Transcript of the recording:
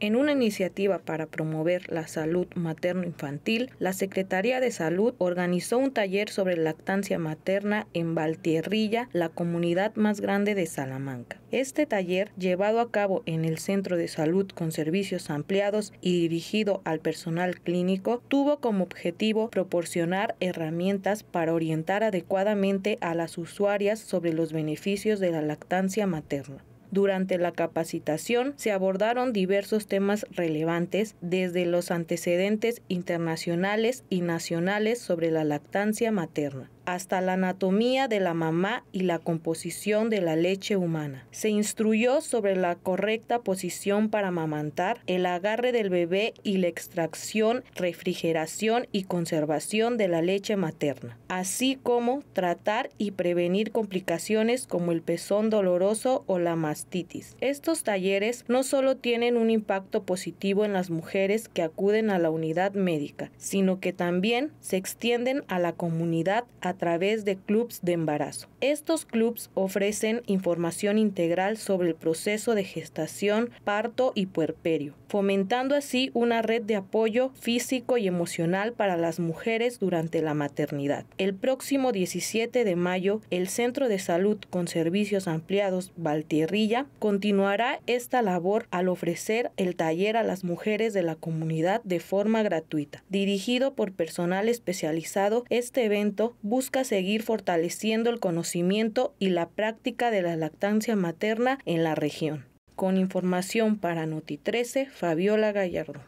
En una iniciativa para promover la salud materno-infantil, la Secretaría de Salud organizó un taller sobre lactancia materna en Valtierrilla, la comunidad más grande de Salamanca. Este taller, llevado a cabo en el Centro de Salud con servicios ampliados y dirigido al personal clínico, tuvo como objetivo proporcionar herramientas para orientar adecuadamente a las usuarias sobre los beneficios de la lactancia materna. Durante la capacitación se abordaron diversos temas relevantes, desde los antecedentes internacionales y nacionales sobre la lactancia materna hasta la anatomía de la mamá y la composición de la leche humana. Se instruyó sobre la correcta posición para amamantar, el agarre del bebé y la extracción, refrigeración y conservación de la leche materna, así como tratar y prevenir complicaciones como el pezón doloroso o la mastitis. Estos talleres no solo tienen un impacto positivo en las mujeres que acuden a la unidad médica, sino que también se extienden a la comunidad a través de clubs de embarazo. Estos clubs ofrecen información integral sobre el proceso de gestación, parto y puerperio, fomentando así una red de apoyo físico y emocional para las mujeres durante la maternidad. El próximo 17 de mayo, el Centro de Salud con Servicios Ampliados Valtierrilla continuará esta labor al ofrecer el taller a las mujeres de la comunidad de forma gratuita. Dirigido por personal especializado, este evento busca busca seguir fortaleciendo el conocimiento y la práctica de la lactancia materna en la región. Con información para Noti 13, Fabiola Gallardo.